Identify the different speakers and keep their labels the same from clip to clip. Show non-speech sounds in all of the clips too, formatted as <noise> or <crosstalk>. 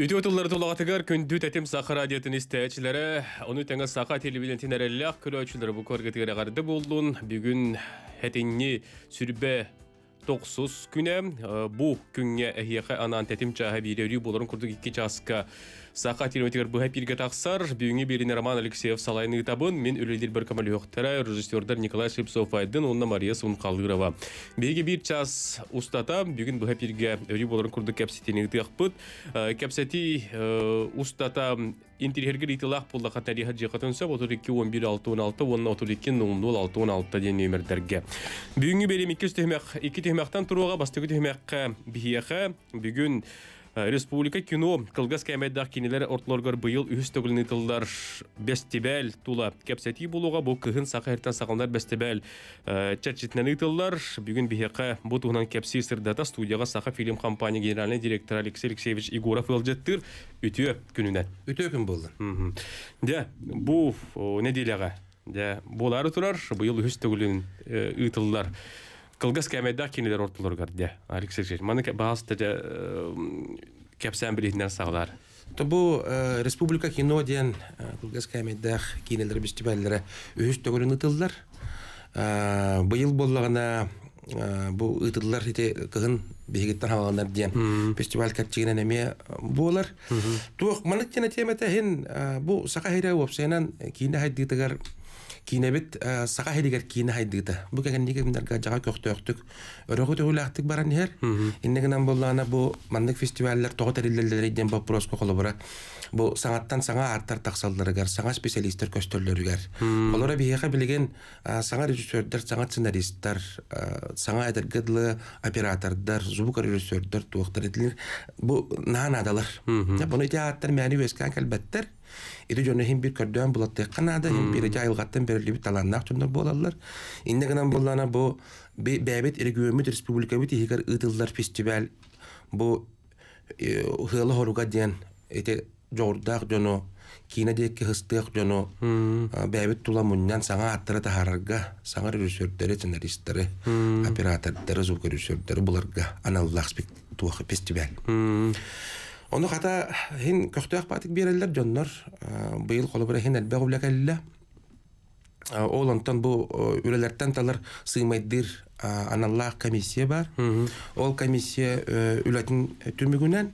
Speaker 1: Үті өтілдері тұлағатығар күнді тәтім сақыр әдетін істәчілері, оны тәңі сақа телевидентін әрелі ақ күлі өтшілері бұл Бүгін әтінні сүрбе тоқсыз күні, ә, бұл күнге әхияқы анан тәтім боларын жасқа Сақа телеватегер бұғапирге тақсар, бүйіңе беріне Роман Алексеев салайны табын, мен өлелдер бір камал режиссердер Николай Шипсов айдын, онна Мария Сунқалырова. Беге бір час ұстата, бүгін бұғапирге өрі боларын күрді кәпсетені ақпыт. Кәпсеті ұстата интерьергер итилақ болда қатария жиқатынса 32 11 32 Бүгінгі берем 2 2 тұруға, бүгін Э, республика кино кылгас кәмәдәк кинеләр ортлоргар быйыл үс төгөлне тылдар бестебәл тула. Кәпсәти булуга бу кыһын сахәртән сагандар бестебәл э, чәчитнәне тылдар бүген бихәкә бу тугынан кәпси студияга саха фильм компания генеральный директор Алексей Алексеевич Егоров елҗеттер үтүе күненә. Үтүе көн булды. Дә бу не Дә булары турар быйыл үс төгөлен э, ытылдар. Кылгыз кәмәдә кинелер ортылыр гәрдә. Алексей Сергеевич, маны баас тәҗә кәпсән билетнәр сагылар.
Speaker 2: Тобу республика кино дигән кылгыз кәмәдә кинелер бистәләре үз төгөлен ытылдылар. Быел боллагына бу ытылдылар ите кыгын бигеттән халганнар дигән фестиваль кәпчегенә неме булар. Тук маны тема тәһин бу сака хәйрә вапсәнән кине хәдди тәгәр кинебит э, сака хедигер кине хайдыгыта бу кегенниге миндерга жага көктөктүк өрөгү төгүлактык баран хер иннегинен буллана бу мандык фестиваллер тогу териллерлерден вопроско колобура бу саңаттан саңа арттар таксалдырыгар саңа специалисттер көстөллөрүгер олора биэха билеген э, саңа режиссердер саңа сценаристтер э, саңа эдергыдлы оператордар звук режиссердер туактар этилер бу наан адалар буну итиаттар мәни өскән кәлбәттер Iri жөнө хим бир көрдөн булатты канада хим бир жайылгаттан берилип таланнак түндөр болалар. Инде гынан буллана бу бәбет ири гөмөт республика бит хигер ыдыллар фестиваль бу хыла хоруга ден эте жордак жөнө кина декке хыстык жөнө бәбет тула муннан саңа аттыры тахарарга саңа режиссердери сценаристтери оператордери звукорежиссердери буларга аналлах фестиваль Оны қата хин көқтөк баатык береллер жоннор ә, быйыл қолы бирэ хин элбэх үлэкэллэ. Ә, Олантан бу үлэлэртэн талар сыймайдыр ә, аналлаах комиссия бар. Ол комиссия э, үлэтин түмігінен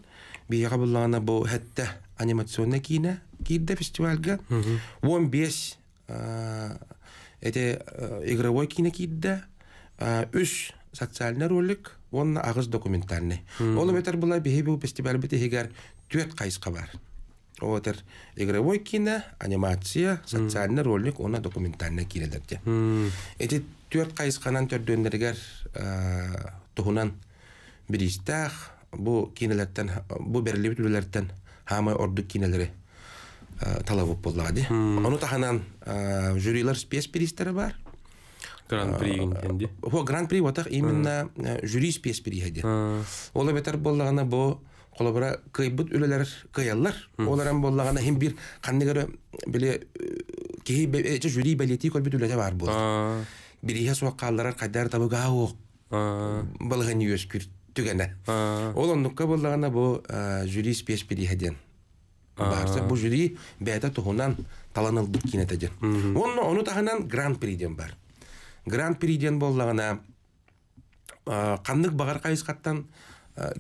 Speaker 2: бияға бұллағына бу хәтта анимационна кине кирде фестивальгә 15 э, эте э, игровой кине кидде 3 социальный ролик он агыз документтарны. Ол метр була бихи бу фестиваль егер хигар түет бар. Ол Отер игровой кино, анимация, социальный ролик, она документарны кирелерде. Эти төрт кайс канан төрдөндергер тухунан биристах бу кинелерден бу берилип түлерден хамай ордук кинелери талап болады. Оны таханан жюрилер спец бар. Гран-при гинтенди. Хо гран-при ватах именно э, жюри спес переходи. Ола бетер боллагана бо қолабыра кайбыт үлелер каяллар. Оларам боллагана хим бир каннегер биле э, кеһи бече э, жюри белети кол бит үлелер бар бу. Бирия суаккаллар кайдар табыга ок. Балган юс күр түгәнә. Ол оннукка боллагана бу жюри спес Барса бу жюри бәйтә туһунан таланылдык кинәтәҗен. Онны оны таханан гран-при ден бар грант приден боллагына қандық бағар қайысқаттан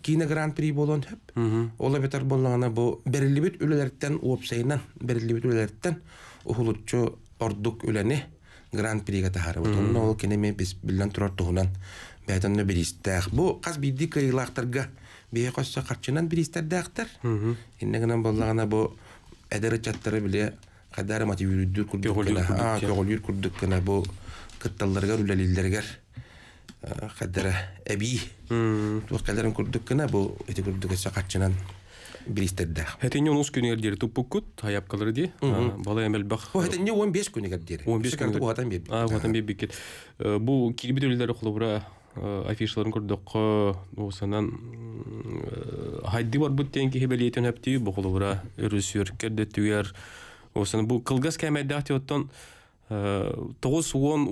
Speaker 2: кийине гран при болон хөп ола бетер боллагана бу берилибит үлелерттен уопсайынан берилибит үлелерттен ухулутчу ордук үлени гран приге тахары бутунна ол кенеме бис билен турар тугунан бәтәнне биристәх бу каз бидди кыйлактарга бие косса карчынан биристәрдәхтер иннегенен боллагана бу әдәре чаттары биле кадәр мотивирдүр күрдүк кына бу кытталларга рулалиллергер кадара әби туаккаларын курдук кына бу эти курдукэсе катчынан билистерде
Speaker 1: хэтинне унус күнегердери туппуккут аяпкалары ди бала эмелбах он беш он беш күн уатан а уатан бу кирбит афишаларын хайди бар бут тенки хебелиетен хапти бу хулубра өрүсүр кердетүгер усан бу кылгас тоғыз он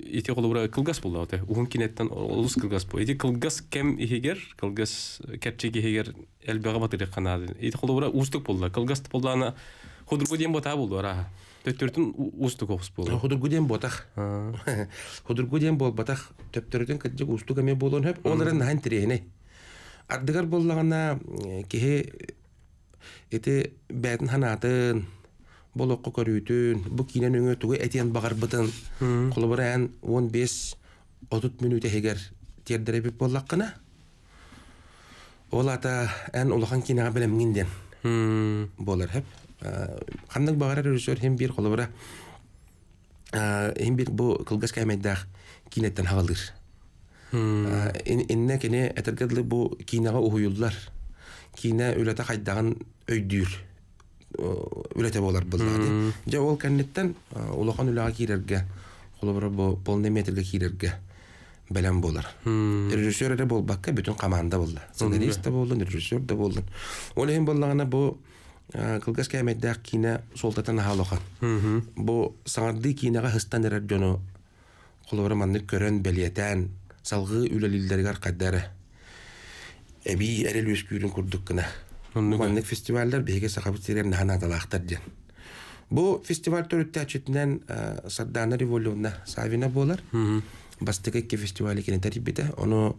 Speaker 1: ете э, қолыбыра кылгас болды ауты уон кинеттен олус кылгас бу эти кылгас кем ихигер кылгас егер ихигер элбеға батыры ете эти қолыбыра устук болды кылгас болды ана худругу дем бота болды араха
Speaker 2: төттөртүн устук оқыс болды худругу дем ботах <laughs> худругу дем бол батах төптөрден кәтчег устук эме болон хөп оларын нахан тирехине ардыгар боллагана кихе эти бәтін ханатын болоққа көрүтүн, бу кинен өңө түгө әйтен багыр бутын. Кулы бараан 15 отут минут эгер тердиреп боллак кына. Ол ата ан улахан кинеге белән мингенден. Болар хәп. Э, Хәмдик багыр режиссёр һәм бер кулы бара. Э, һәм бер бу кылгыска әмәйдә кинеттән хавалдыр. Э, инне кине әтергәдле бу кинеге уһуйлдар. Кине үләтә хайдаган өйдүр үләтә булар булды. Җа ул кәннәттән улыган үләгә кирәргә, кулы бер бу полны метрлә кирәргә белән булар. Режиссёр әле бул бакка бүтән команда булды. Сценарист та булды, режиссёр да булды. Ул һәм булганы бу кылгыш кәмәдә кине солтатан халыкка. Бу сагырды кинегә хыстан дәрә дөне. Кулы бер манны көрән бәлиятән, салгы үләлеләргә кадәре. Әби әрелүш күрдүк кына. Манник фестивалдар беге сахабтерге нана да лахтар ди. Бу фестиваль төрү тәчитнән э, Саддана революна савина булар. Бастыкка ке фестиваль икене тәрибеде, аны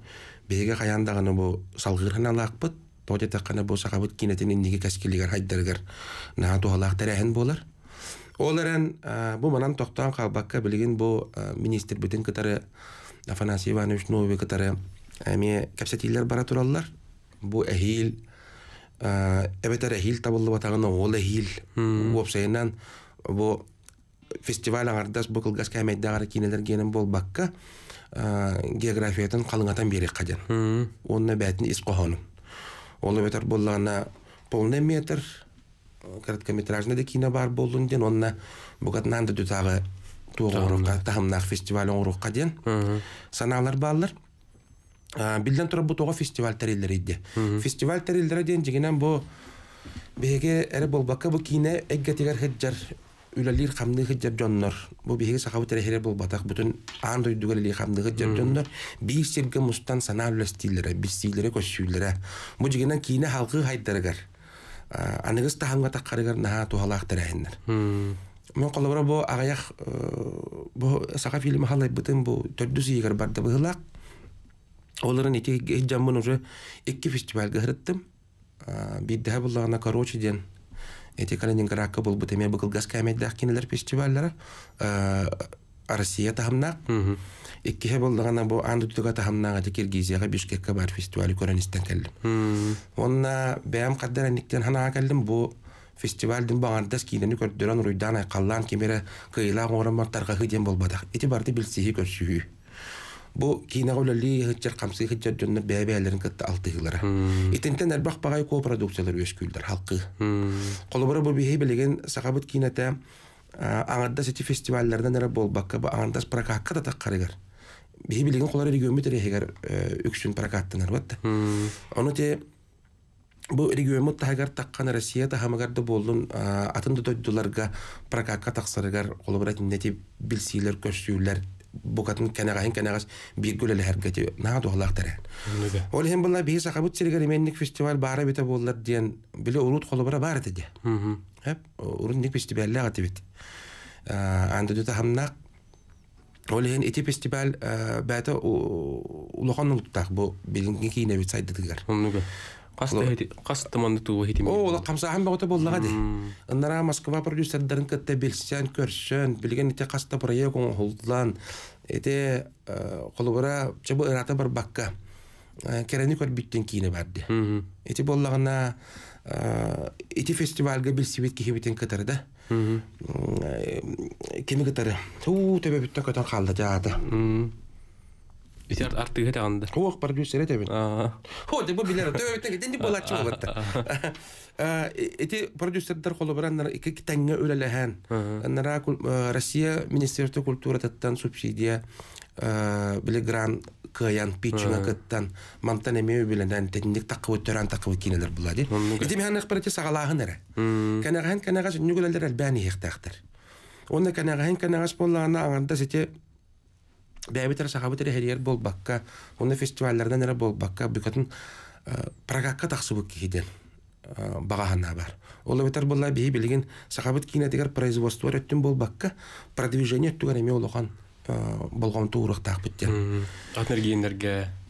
Speaker 2: беге хаяндагыны бу салгырына лахпыт, тоҗа тәкъана бу сахабт кинәтенең нигә кәскиллегәр хайдәргәр. Нана туга лахтар әһен булар. Оларын э, бу менән тоҡтан ҡалбакка билгән бу э, министр бүтән ҡытары Афанасиев аны шуны үҙе ҡытары әмиә кәпсәтиләр баратыр аллар. Бу әһил Э, эбетер эхил табыллы батагына олы эхил уопсайынан бу фестиваль аңардас бу кылгас кәмәйдәгәр кинелер генем бол бакка э, географиятын калыңатан берек каден онна бәтин ис кохонын Олы эбетер боллагына полный метр короткометражный да кино бар болдун ден онна бугат нанда дутагы туогорукка тахымнак фестиваль оңрукка ден санаалар баалар билден тұрып бу тога фестиваль тарелдер идде фестиваль тарелдер ден дегенен бұл беге эре болбакка бу кине эгге тигер хеджер үлелир хамны хеджер жоннор Бұл беге сахабы терехере болбатак бүтүн аан дойдугелли хамны хеджер жоннор бир серге мустан сана үлестилере бистилере көсүлере бу дегенен кине халкы хайдарыгар аныгыз тахамга таккарыгар наха тухалак терехендер
Speaker 3: мен
Speaker 2: колобра бу агаях бу саха фильм халай бүтүн бу төрдүс ийгер барды быхылак Оларын ити хиджаммын уже икки фестиваль гырыттым. Биддә буллагына короче ден эти Калининградка был бы теме был гаскамет дахкинелер фестивальләре. Россия тахымнак. Иккиһе булдыгана бу анды түтүгә тахымнага да Киргизияга Бишкеккә бар фестиваль көрәнистән келдим. Онна бәм кадәр никтән хана келдим бу фестивальдин баңардас кинени көрдөрөн руйдан айкаллан кемере кыйла ораматтарга хыдем болбадак. Ити барды билсиһи көрсүһү бу кина гололли хыджар камсы бәбәләрен багай продукциялар өскүлдер халкы. Колобора бу бихи билеген сагабыт кината аңарда сети фестивальләрдән ара болбакка бу аңарда прокатка да таккарыгар. Бихи билеген колары регион егер өксүн э, прокаттанар Оны те регион таккан Россия болдун прокатка таксарыгар bukatın kenara hen kenara bir gül eller herkete ne adı Allah tere. Ol hem bunlar bir sakabı çirgeri menlik festival bari bir tabu diyen bile unut kolu bura bari dedi. Hep unut nik festivalle ati bit. Anda dedi hamna ol hem eti festival bata bu ki saydı diger. кастыманды туу хити о ол камсаахан богото боллагади ыннара москва продюсердарын кытта билсен көрсөн билген ите каста проект оңолдулан эте холубура чыбы ырата бар бакка керени көрбүттен кийине барди эти боллагана эти фестивальга билсибит кихибитен кытары да кими кытары туу төбөбүттө көтөн калды жаата Бисәр артыга да анда. Хоох продюсер әйтә Аа. Хоо, бу биләр, төбе төбе дип булачак булды. Аа. Ә, э, эти продюсердар кулы белән нәр ике китәнгә үләләһән. Нәр э, Россия министрлыгы культура тәттән субсидия, э, билегран кыян пична кәттән мантан әмәү белән дә техник тәкъдим итәрән тәкъдим кинәләр була ди. Дим һәнә хәбәрәтә сагалаһын әре. бәйбітер сахабытер болбаққа баққа. оны фестивальләрдән болбаққа болбакка ә, прагаққа тақсы тахсыбык кихиден ә, багахана бар ол бетер болла білген билген сахабыт кинетигер производство рөттүн болбаққа продвижение оған ә, болған туырық туурыктаак Атынар
Speaker 1: атнергиендерге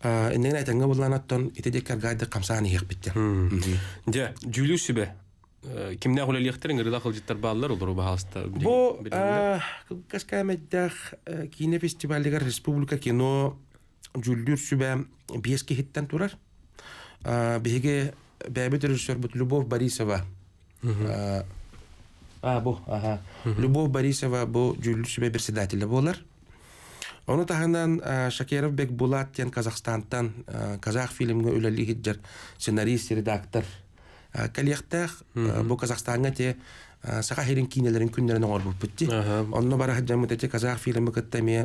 Speaker 2: Э, Иннеген айтанга буллан оттон итедеккер гайды камсааны хекпитте. Де, жюлю э, сүбе. Кимне хуле лехтерин гырда хыл життар
Speaker 1: баалар олору баалста.
Speaker 2: Бу, э, каска меддах кине фестивальдегер республика кино жюлдүр сүбе беске хиттен турар. Беге бәбет режиссер бут Любовь Борисова. А, бу, ага. Любовь Борисова бу жюлдүр сүбе председателе болар. Оны тағынан э, Шакеров Бек Булат тен қазақ э, фильмге үлелі хиджер сценарист, редактор. Э, Кәлияқтақ бұл Казахстанға те сақа херин кинелерин күннерін оғыр бұл бітті. Онны бара хаджамы тәте қазақ фильмі күттәме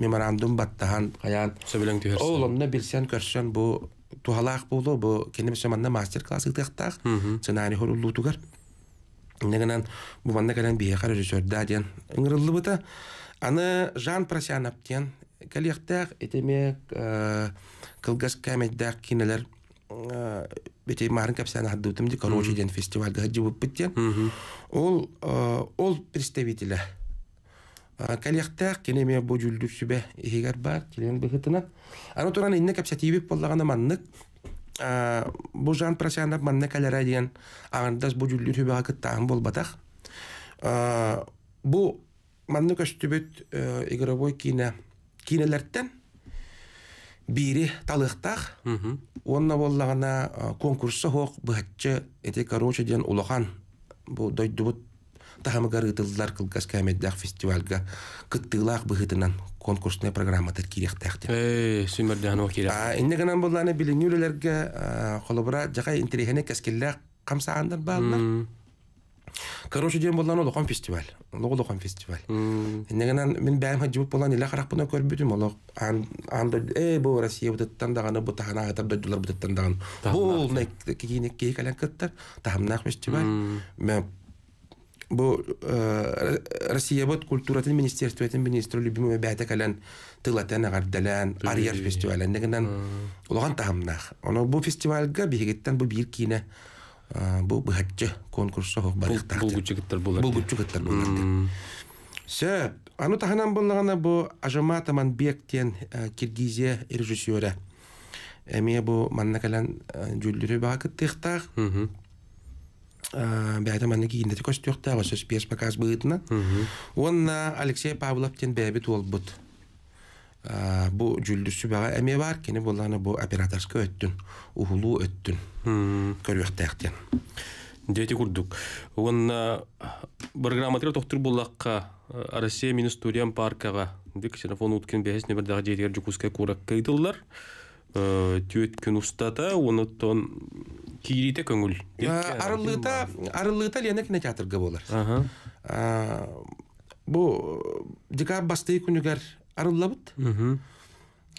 Speaker 2: меморандум баттаған қаян. Сөбілің түйерсен. Ол онны білсен көрсен бұл тухалаах болу бұл кенем мастер класс ыктыктах сценарий хор улутугар негенен бу манна кален бие кара режиссер аны жан просян аптен калехтах этеме э, кылгас камеддах кинелер э, бетей марын капсан ахдутым ди короче ден фестивальга хаджи буттен ол э, ол представителя калехтах кинеме бу жүлдүк сүбе эгер бар килен бехитина аны туран инне капсатибип боллагана маннык бу жан просянап манна калера диен аңдас бу жүлдүк сүбе хакыттаан болбатах бу манны көстүбүт э, игровой кино кинелерттен бири талыктах онна боллагана э, конкурсы хок быхатчы эти короче деген улахан бу дойдубут тахамыгар ытыллар кылгас камеддах фестивальга кыттыылаах быхытынан конкурсная программа кирехтах деп сүмөрдеанова кирек инне гынан булланы билиңүүлелерге э, холобура жака интересене кескиллер камсаандар баалар Короче, дем булган улы фестиваль. Улы улы кан фестиваль. генен мен бәйм хаҗи булып булган илләр харап буны күреп бүтүм улы. Ан э бу Россия бу тәттән дә бу тахана атып дәдләр бу тәттән Бу кей кыттар. фестиваль. Мен бу Россия бу культура тен министр калан тыла тәнә арьер фестиваль. Нигенен улган тахам бу кине. Бұл быхатчы конкурсса бұл барыхта бу гүчүктөр булар бу гүчүктөр булар сэ аны таханан буллагана бу ажамат аманбектен киргизия режиссёра эме бу бәді кейіндеті онна алексей павловтен бәбіт ол бұд bu жүлдүсү бага эме бар кини буланы бу операторска өттүн ухулуу өттүн көрүөхтэхтен дети курдук уонна
Speaker 1: программатыра тохтур буллакка россия мин студиям паркага дик телефон уткин бехес небердага дейтигер жукуска курак кыйдыллар түйөт күн устата
Speaker 2: онутон кийрите көңүл арылыыта арылыыта лена кинотеатрга болар бу декабрь бастыы күнүгер арыллабыт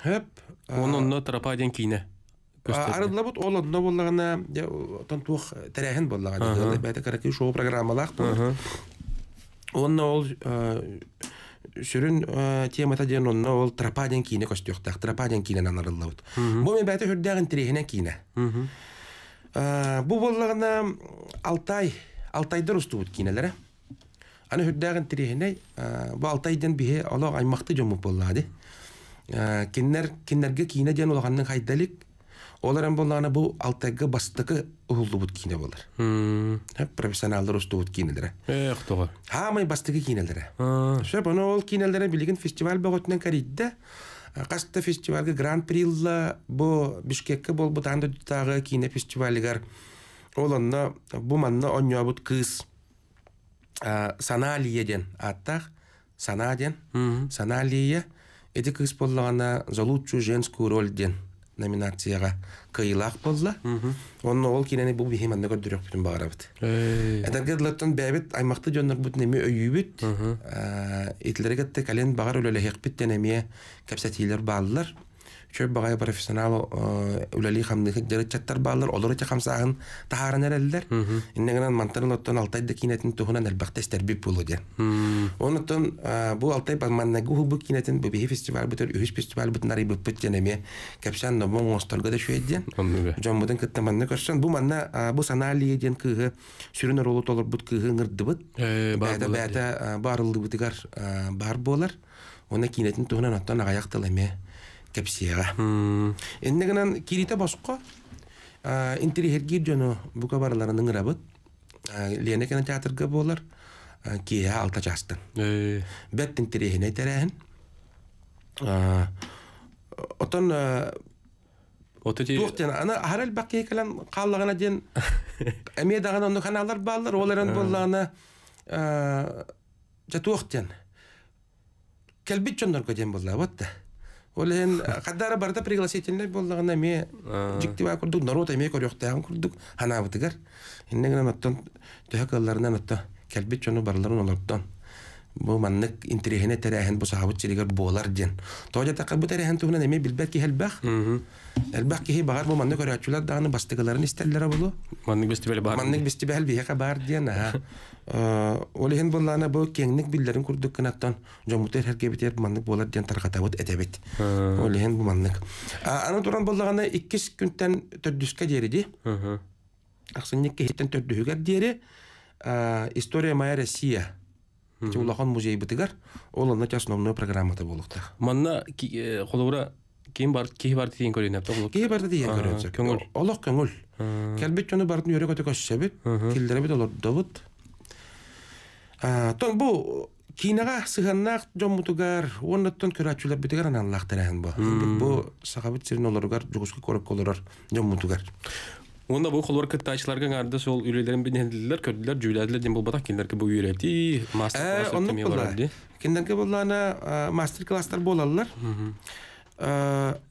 Speaker 2: хэп ононно тарападен кийне арыллабыт ол онно боллагана тантуох тәрәһен боллагана бәтә караки шоу программалах онно ол сүрүн темата ден онно ол трападен кийне костюхтах трападен кийнен анарыллабыт бу мен бәтә хүрдәген тирехине кийне бу боллагана алтай алтайдыр устубут кинелере Аны хүрдәген алтайдан бие бихе олог аймақты жомуп боллады. кеннерге кийне ден болланы бу алтагы бастыкы улду бут кийне болар. Хм. Профессионалдар усту бут кийнелер. Э, Хамай бастыкы ол кийнелер білігін фестиваль бөгөтүнөн каридде. Каста фестивалге гран-прилла бу Бишкекке болбут анда тагы кыз ә, саналиеден аттах санаден ден сана лие эти кыз боллагана за лучшую женскую роль ден номинацияга кыйылаах болла онун ол кинени бул бихим анда көрдүрөк бүтүн багарабыт этергедилаттан бээбит аймакты жоннор бут эми өйүбүт тек ален багар өлөлехекпит ден эмие кепсетиилер бааллар Көп бай профессионал э, үләли һәм нигә дәрәҗәтләр барлар, алар ике һәм сагын таһарын әрәлләр. Инде генә мантарлыктан алтай дә кинәтен тугына нәр бу алтай баманна гуһу бу кинәтен бу бехи фестиваль бүтер үш фестиваль бүтер нәри бүп төнеме. Капшан да э, бу мостолга да шуйдә. Җанбудан кәттә менә кәшән бу менә бу санали дигән кыгы бар булар. Оны кинәтен тугына нәттан аяк кепсиэга энне гынан босқо боско интерихергир дьону бука бараларының ырабыт лена кинотеатрга болар кия алта частын э. бэттин тирихине терээһин отон Туқтен, ана харал баққа екілін қалығына ден әмедағына оны қаналар балар, оларын болағына жа туқтен. Кәлбет жондар көден болады, вот <laughs> Олен хаддары барда пригласительный булдыгына ме
Speaker 3: жиктеп алдык,
Speaker 2: нарота ме көрөк таян курдук, хана бутыгар. Энне гана мәттән төһәкәлләрне мәттә келбит чөне барларын алдыктан. Бу манык интерьерне тәрәһен буса хабыт чилегер булар дин. Тоҗа тәкъ бу тәрәһен түгенә ме билбәт ки хәлбах. Хәл бах ки багар бу манык өрәчүләр дәгъне бастыгларын истәлләре булу. Манык бистебәл бар. Манык бистебәл бихә бар дин. Э, ол ен боллана бу кеңник биллерин курдук кынаттан жомутер херге битер маннык болар ден таргатабыт эдебит э. ол ен бу маннык аны туран боллагана 2 күнтен төрдүскө дериди э аксынник кехтен төрдүгөр дери история моя россия Тулахан музей битигер ол аны основной программада болукта манна
Speaker 1: холура ким бар кей бар тиен көрүнөп тоо кей бар тиен көрүнөп көңүл
Speaker 2: олох көңүл келбет жону бардын өрөгөтө көшсөбүт килдиребит олордобут Тон бу кинага сыханнак жоммутугар оннаттон көрәчүләр бүтегәр аналлактыраһын бу. Бу сахабит сирин оларгар жугускы корып колорар жоммутугар.
Speaker 1: Onda bu kolor kıtta açılarken ardı sol ülelerin bilinirler, kördüler, cüylediler, dimbul batak kinlerki bu üyeledi, master class ötemi olardı.
Speaker 2: Kinlerki bunlarına master classlar bolallar.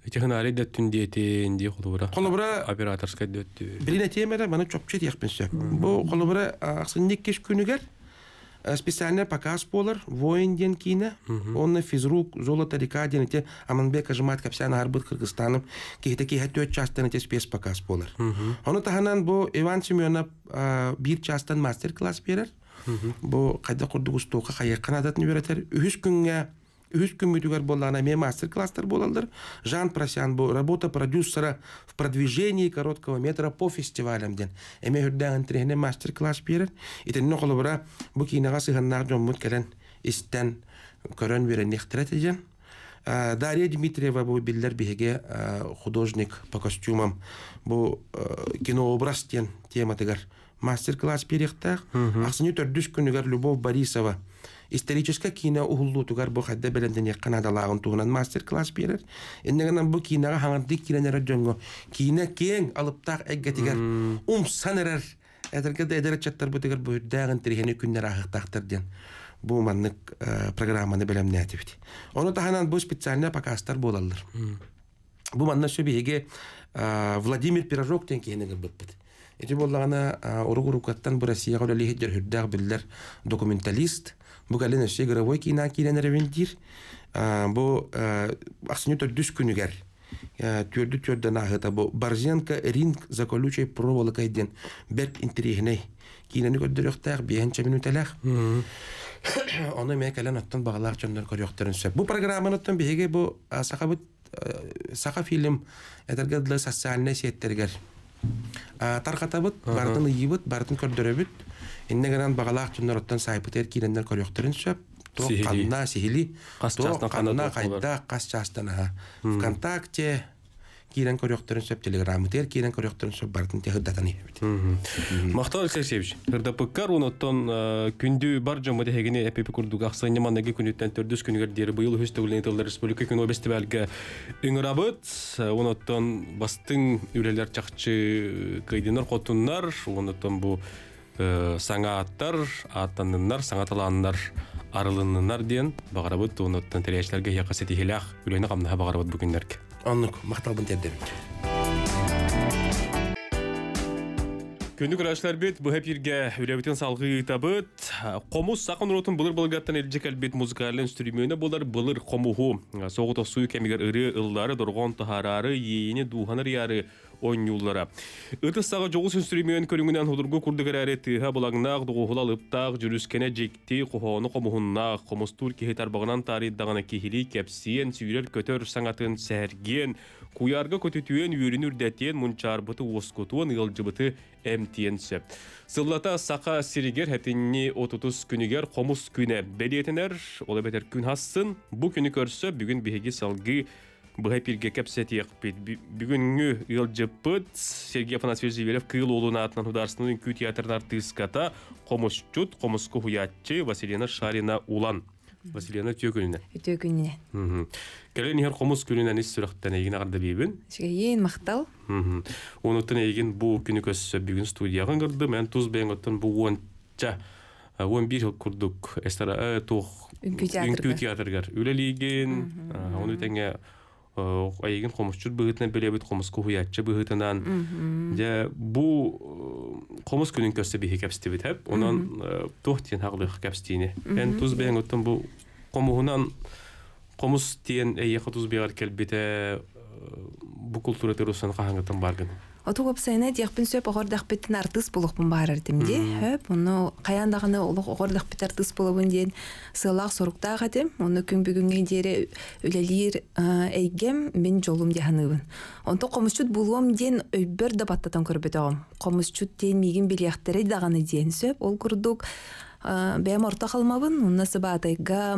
Speaker 2: Этихин ари дэттүн диетин ди холобура. Холобура операторская дэттү. Билинетемере мана чопчет якпен сөп. Бу холобура аксындык кеш күнүгер. Э, специально показ болар ден кейіні онны физрук золото река денете аманбек ажымат капсян арбыт кыргызстаным кейте кейхе төрт частан эте спец показ болар оны таханан бу иван семенов э, бир частан мастер класс берер бу кайда курдук устуука кайыккан адатын үйрөтер үһүс күнгө үз боллана мастер класстар болалдыр жан просян бу работа продюсера в продвижении короткого метра по фестивалям ден эме хүрдән трехне мастер класс берер итенне бара бу кинога сыгыннар жомут келен истен көрөн берен ден Дарья Дмитриева бу биллер беге художник по костюмам бу кинообраз тен тема мастер класс берехтах төрт төрдүш күнүгер Любовь Борисова историческа кина уһулду тугар бу хадда белән дә якынада лагын тугынан мастер класс берер. Инде бу кинага хаңа дик киләнә рәҗәнгә. Кина кин алып ум санерәр. Әдәргә дә әдәр чаттар бу дигән бу дәгән тирене күндә Бу маннык э, программаны беләм нәтиҗә. Аны таханан бу специальный показтар булалар. Бу манна шу э, Владимир Пирожок тенге генә Эти боллагана уругу рукаттан бу Россия гаулали хеджер хүрдәг биллер документалист. Бу гәлен эше гравой кина киленә ревендир. Бу ахсыны тор дүс күнүгәр. Түрдү төрдә нагыта бу Барзенка ринг за колючей проволокай ден бер интригне. Кина нүк дөрөктәг биенчә минутәләх. Аны мен кәлән аттан багалар чөндөр көрөктөрүн сөп. Бу программаны аттан биге бу сахабыт сахафилм этергәдлә социаль нәсиәттәргәр. тарқатабыт бардын ыйыбыт бардын көрдөрөбүт инне гынан багалаак түннөр оттан сайпытер кирендер көрөктөрүн сөп туок канна сихили туок канна кайда кас В вконтакте киирен көрөктөрүн сөп телеграммытер киирен көрөктөрүн сөп бартын те хыддатан эбит
Speaker 1: мактан алексеевич хырдапыккар уноттон күндү бар жомо дехегини эпипи курдук аксыны маннаги күнүттен төрдүс күнүгер дири быйыл хүс төгүлен республика күн обести бәлге үңырабыт уноттон бастың үрелер чакчы кыйдынар котуннар уноттон бу э, саңа аттар аттаныннар саңа таланыннар арылыныннар диэн бағарабыт уноттон тирээчлерге якасы тихилях үлөйүнө камнаха бағарабыт оннук макталбын тердер Күндік ұрашылар бет, бұл әпірге үләбітін салғы ұйтабыт. Қомус сақын ұротын бұлыр бұлғаттан әлжек әлбет музыкарлы инструмені болар бұлыр қомуху. Соғыта суы кемигер ұры, ылдары дұрғон тұхарары, ейіні, дуғанар яры, ойнюллара. Ыты сага жогу сөстүрмөн көлүңүнөн худургу курдугар ареттиха булаңнак дугула лыптак жүрүскене жекти кухоону комухуннак комустур кихи тарбагынан тарыйдагана кихили кепсиен көтөр саңатын сәрген куярга көтүтүен үйрүн үрдәтиен мунчарбыты оскутуон ылжыбыты эмтиенсе. Сыллата сака сиригер хэтинни отутус күнүгер комус күне. Бәдиетінер, ол күн хассын, бу күнү көрсө, бүгүн бігігі салғы быһа пирге кэпсетиэхпит сергей афанасьевич зивелев кыыл олунаатынан ударсынын кү театрнар тыската комусчут комуску василина шарина улан Василина төгүнүнө. Төгүнүнө. Хм. хер хомус күнүнөн күніне. сүрөктөн эгин агырды бибин. Шиге ен бу бүгүн студияга Мен туз бен бу онча 11 жыл курдук э, оны Э, айыгын комусчут бүгітінен біле біт, комус күхуятчы бүгітінен. Де бу комус күнін көсті бігі кәпсті біт әп, тох тұх тиен хағылығы кәпстіне. туз тұз бігін өттім бұ комуғынан комус тиен яхы туз бігар кәл біте э, э, бұ культура тұрусын қаһаңғытын барғын.
Speaker 4: отугуп сайна диэхпин сөп оҕордахпытын артыс булухпун баарар тимди хөп уну каяндаганы олох оҕордахпыт артыс булабын диэн сыылаах соруктаах этим күн бүгүнгө диэре үлэлиир э, эйгем мен жолум дианыыбын онто комусчут булуом диэн өйбөр да баттатан көрбөтөҕөм комусчут диэн мигин билиэхтере даганы диэн сөп ол курдук бэм орта халмабын сыба сыбаатайга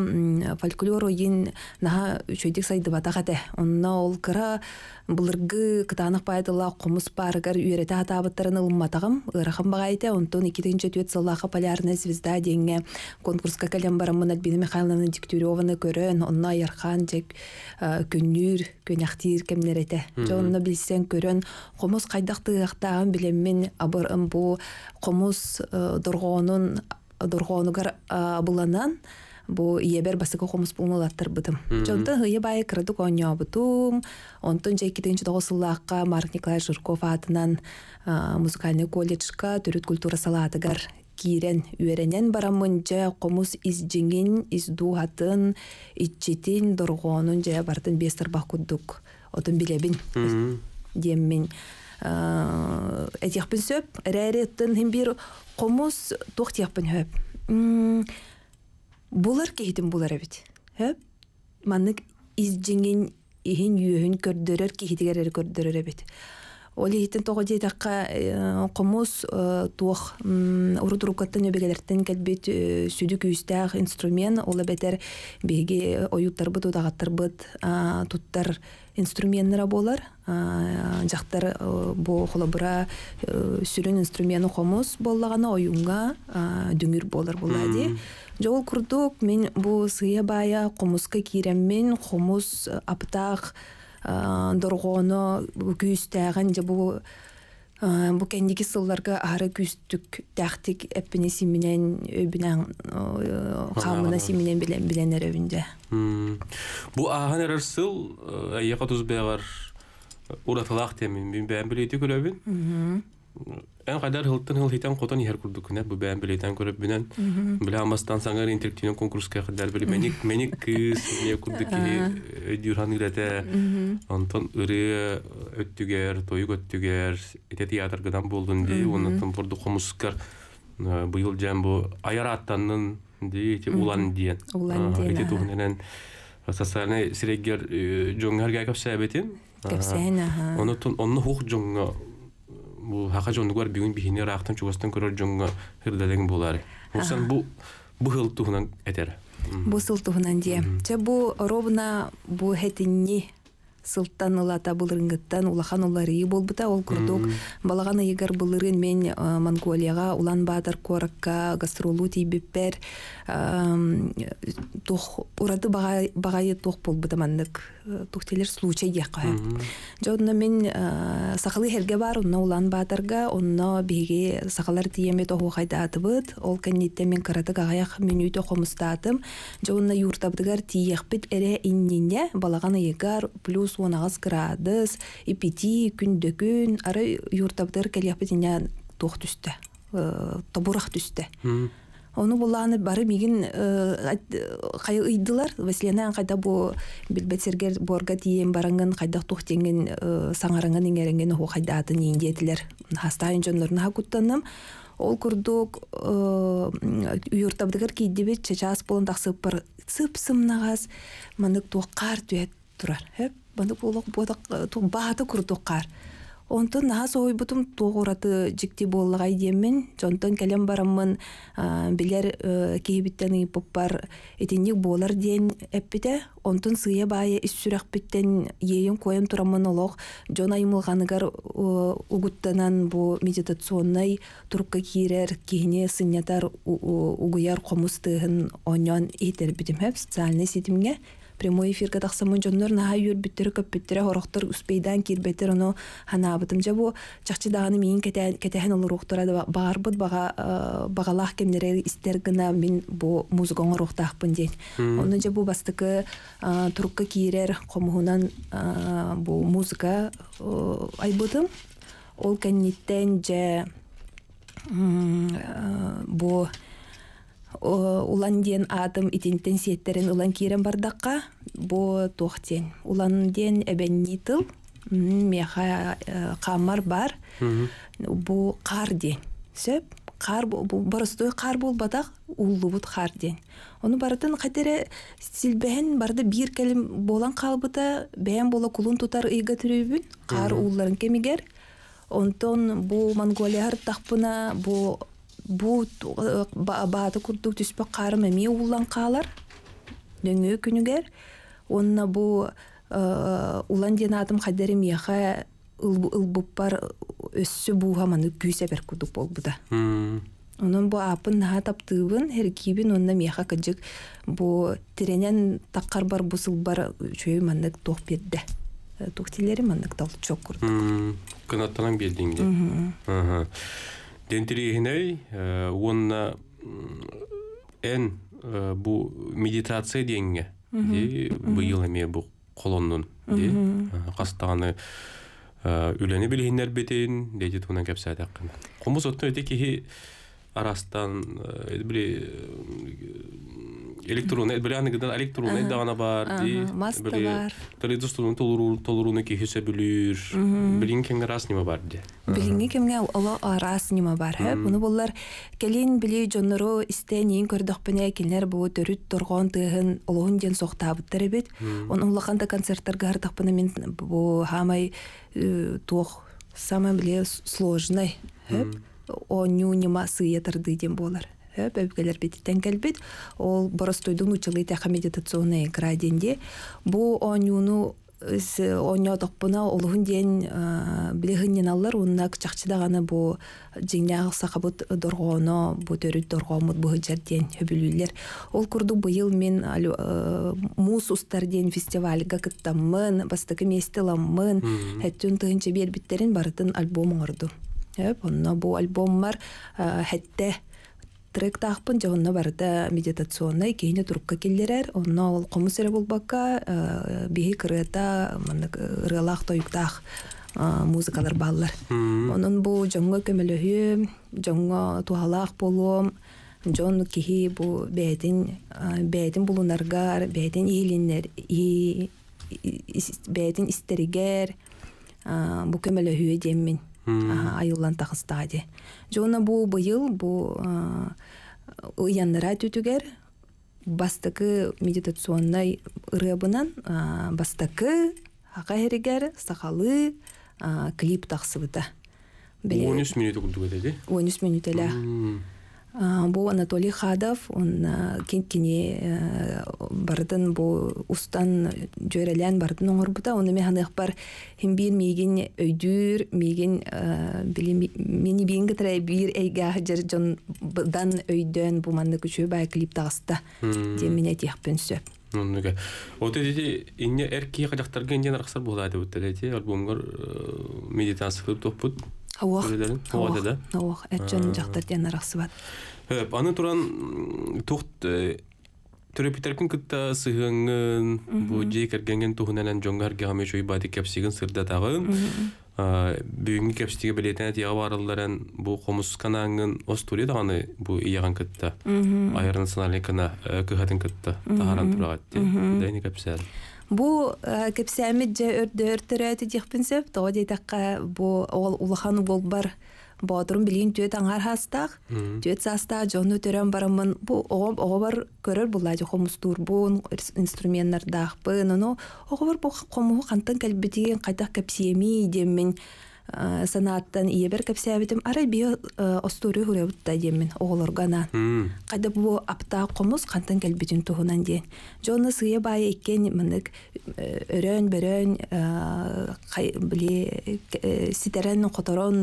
Speaker 4: фольклор ойын наха үчөйдик сайдыбата хате э. онна ол кыра былыргы кытаанах байдыла кумус барыгар үйрете атаабыттарын ылымматагым ырахым багайте онтон икитинче түөт саллаха полярная звезда деңе конкурска калем барамын альбина михайловна диктюреваны көрөн онна ярхан жек э, күннүр көняхтир кемнерете жонно билсен көрөн кумус кайдактыактаагын билеммин абыр абырым бу кумус э, доргоонун дорхонугар буланан бу иебер басыгы хомус пулнулаттыр бытым. Жонтон хыя бай кырды коньо бутум. Онтон жеки тенчи Марк Николай Жирков атынан музыкальный колледжка түрүт культура салатыгар кирен үеренен барамын жа комус из жиңин из дуатын иччитин доргонун жа бартын бестер бакудук отун билебин деммин Э, этих пенсёп рәретен һим бир кумус тох тех пенсёп. Булар кейдим булар бит. Хәп. Э? Манны из дингин иһин юһин көрдөрөр ки хидигәрәр көрдөрөр бит. Ол иһитен тох дитакка кумус тох урудыру көттән бегәләр тен кет э, инструмент ул бетер беге оюттар бу дагаттар бит. А туттар инструментнера болар жактар э, бу холобура э, сүрін инструмент хомус боллагана оюнга дүңір болар болады. жол курдук мен бу сыя бая құмысқа киреммин құмыс аптак доргоно күүстэган же бу Бу кендиги сылларга ары күстүк тәхтик эпенеси менен өбүнән
Speaker 1: э, э, хамна
Speaker 4: си менен белән белән
Speaker 1: Бу аган ары сыл э, яка тузбегар ура талахтем мин бәмбеле дигәләбен. Эн кадәр һылтын һыл һитән котон һәр күрдү күнә бу бәен билетен күреп бинән. Белә амастан саңгар интерактивен конкурска кадәр биле мәник мәник кыз не күрдү ки э, дюран гәдә. Антон үри э, өттүгәр, тойу өттүгәр, ите театр гыдан булдын ди, уны тын бурду комускар. Э, бу ел җәм бу аяраттанын ди ите улан ди. Улан ди. Ите туһнанан сасарны сирегер җоңгарга кәсәбетин. Кәсәнә. Аны тын онны хук җонга бу хака жонгуар бүгүн бихине рахтан чугастан көрөр жонго хырдалең болар. Усан бу бу хыл туһунан этер.
Speaker 4: Бу сыл туһунан дие. Че бу ровна бу хетинни сылттан ылата былырынгыттан улахан улары болбута ол курдук балаган ыйыгар былырын мен монголияга улан баатыр коракка гастролу тийбиппер тох урады багай тох болбытамандык э, телер случай қа. жодна мен э, сахалы херге бар онна улан батырга онна беге сахалар тиеме тоху хайдатыбыт ол кеннитте мен караты гаяк мен үйдө хомустатым жонна юртабдыгар тиекпит эре иннине балаган ыйгар плюс онагыз градус ипити күндөгүн ары юртабдыр келепит ине тох түсті, э, тобурах түсті оны буланы бары мигин э, кай ыйдылар василена кайда бу билбетсергер борга тиен барыңын кайда тух тенген э, саңарыңын иңеренген оху кайда атын индетилер хастайын жонлорна куттанам ол курдук э, уйуртабдыгар кийдибит чачаас сып таксыппар сыпсымнагас мандык туаккар түет турар э мандык болок бодак онтон наха сойбутум тоогураты жикти буоллагай диэммин дьонтон келем бараммын билер э, киһибиттен ипоппар итинник буолар диэн эппите онтон сыя баая биттен ээйин коем тураммын олох дьон аймылганыгар э, угуттанан бу медитационный турукка киирер киһине сыннятар угуяр комус тыыһын итер итербитим социальный ситимге прямой эфирге тахсамын жоннор наха үйөрбүттөрө көппүттөрө хорохтор успейдан кирбетер оно ханаабытым жабу чахчы даганы миин кетехен олор ухтора баарбыт баға э, бағалақ кемнере істер гына мен бу музыкаңа рухтаахпын дейін. ону жабу бастыкы э, турукка киирер комухунан э, бу музыка айбытым ол кәнеттен же бу улан ден атым итинтен сиеттерин улан кирен бардакка бо тоқтен. улан ден эбенни нитыл меха камар э, бар бу қар ден сөп кар боростой кар болбатак уллубут кар ден ону барытын кайтере силбехен барды бир келим болан калбыта бээн бола кулун тутар ыйга түрүйбүн қар уулларын кемегер. онтон бу монголияр тақпына бу Бұл э, бааты курдук түспөк каарым эми ұлан қалар, дөңө күнүгер онна бу э, улан адым хадерим яха бар өссө буга маны күйсе бер кудук болбуда
Speaker 3: онон
Speaker 4: бу апын наха әрі херкибин онна мияха кыджык бу тиренен таккар бар бу бар чөй маннык тох бирде э, туктилери маннык талчок
Speaker 1: курдук канаттанан билдиң Дентирегиней, онна эн бу медитация денге, де быйыл эме бу колоннун, де кастаганы үләне билгендер бетен, ди, туна кепсәт аккына. Кумус отто өте кихи арастан, э, бир электронный бляныгыдан электронный ана бар ди маскалар бар студун толуру толуруны ки хесе билүр билин кемге рас неме бар ди
Speaker 3: билинге
Speaker 4: кемге ола арас неме бар хэ буну боллар келин били жоннору исте көрдөк көрдөкпүне келер бу төрүт торгон тыгын улун ден соктап бит он улаканда концерттерге ардакпыны мен бу хамай тох самый сложный о оню нема дем болар сөп өбгәләр бит иттән кел ол борос тойдың учылы тәхәм медитационный градиенде бу оньюну үз оньо тоқпына олуһын дин билегенне аллар унда кычакчыда бу җиңне агыса кабыт дөргоно бу төрү дөргомы бу җирдән хөбүлүләр ул курды бу мен алу мус устар дин фестивальгә кеттем мен бастык мистелам бер барытын альбом урды Ә бу нобо альбомнар хәтта трек тахпын жоғонно барыта медитационный кейне турукка келлерер онно ол комус эре булбакка э, биһи кырыата ырылаах тоюктаах э, музыкалар баалар онон бу жоңго көмөлөһү жоңго тухалаах болом жон кихи бу бээтин э, бээтин булунаргар бээтин иилиннер бээтин истеригер бу көмөлөһүө демин айыллан тахыстади бұл бу быйыл бу ыянныра түтүгер бастакы медитационный ырыбынан бастакы хака херигер сахалы клип тақсыбыта он үч минут он үч минут эле бұл анатолий хадов он ә, бардын бу устан жөрелен бардын оңорбута оны механых бар бир меген өйдүр меген э, мени биинге тирай бир эйга жер жон дан өйдөн бу манды күчү бай клип тагысты де мен этихпин сөп
Speaker 1: Нунуга. Вот эти инне эрки кадактарга инден арксар деп вот эти альбомгар медитация кылып топпут. Сауақ. Сауақ. Сауақ. Әтчен жақтар
Speaker 4: ден арақсыбат.
Speaker 1: Хөп, аны туран тұхт төрөпүтеркин кытта сыһыгын бу же кергенген тухунанан жоңгар гаме чуй бади кепсигин сырда тагы бүгүнкү кепстиге билетен тига барылдарын бу комус канаңын остури даганы бу ияган кытта айрын саналыкына кыхатын кытта тахаран турагат дейни кепсер
Speaker 4: Бу э, кепсәмит дә дөртөрәт дихпенсеп, то дитәккә бу ол улахан бол бар. Батырым билин төт аңар хастак, төт састақ жону төрәм барымын. Бу огом огобар көрөр була жо хомустур бун инструменттар дахпын, но огобар бу хому хантын калбитиген кайтак Э, санааттан ийбер кепсе абытым ары би э, остори хурыбыт та дэммин Кайда бу апта кумус кантан кел бүтүн тугунан ди. Жоны сыя бай экен мындык э, өрөн берөн кай биле ситерен котарон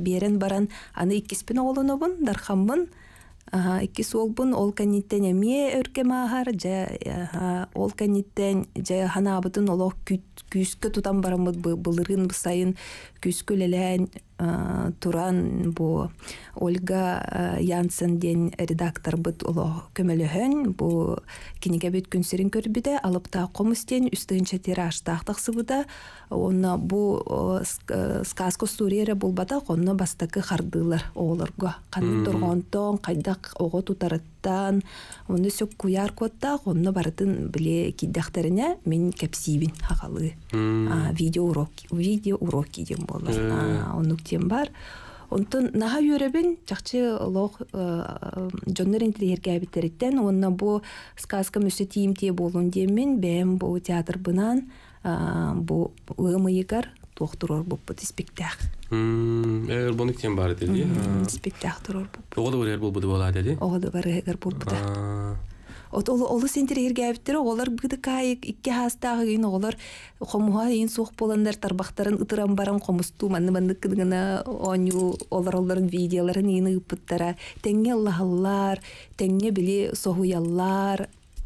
Speaker 4: биерен баран аны 2 спин оолонобун икки суолбун ол кэниттен эмие өрке мааһар же ол кэниттен жа ханаабытын олох күүскө тутан барамыт былырын сайын күүскө лелээн туран бу Ольга Янсен ден редактор быт оло көмөлөһөн бу кинеге бүт күнсерин көрбүдө алып та комустен үстүнчө тираж онна бу э, сказка сурері булбата конно бастакы хардылар оолорго канны торгонтон кайда ого тутараттан онны сөк куяр котта онно барытын биле киддахтерине мен кепсибин ағалы видео урок видео уроки дем болар э. онуктен бар Онтон наха юребин чакчы лох э, жондор интерьерге битериттен онна бу сказка мүсө тиимтие болун демин бээм бу театр бынан Бұл ымыйыгар тохтурор буппут испектях
Speaker 1: э, эр бониктен бар деди
Speaker 4: испектях турор
Speaker 1: буппут э, ого деди ого
Speaker 4: да ол олар икки хастагы олар хомуга ин соқ боландар тарбактарын ытыран баран хомусту манны оню олар видеоларын ин ыппыттара теңге аллахаллар теңге били сохуяллар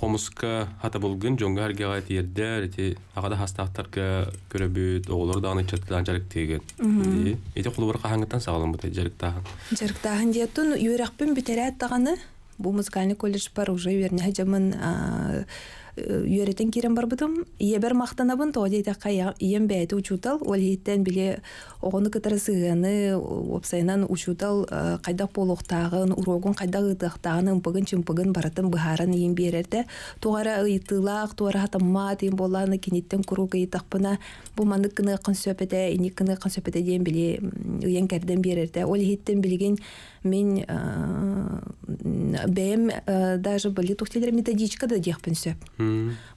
Speaker 1: Комуска хата булган жонга һәр гәй әйтәдә, әти агада хастахтар кә күребү, оглар да аны чәтләнгән җирек тиге. Әти кулы бер каһангатан сагылым бу җирек тагын.
Speaker 4: Җирек тагын дия тун юрак бен битәрә тагыны. Бу музыкальный колледж пару җирне үйөрөтен кирен барбытым иебер мактанабын тоодейдакка ием бээти учутал олииттен биле огону кытары сыганы опсайнан учутал кайдак ә, болуктагын урогун кайдак ытыктагын ымпыгын чымпыгын баратын быхарын иим биэрерде тугара ыйтылаак туара хатамма тиим боллааны киниттен курук ыйтакпына қын манык кыныаккан сөпете ини кыныаккан сөпете диэн биле ыйен керден Ол олииттен билигин мен ә, бээм ә, даже были тухтелер методичка да диэхпин сөп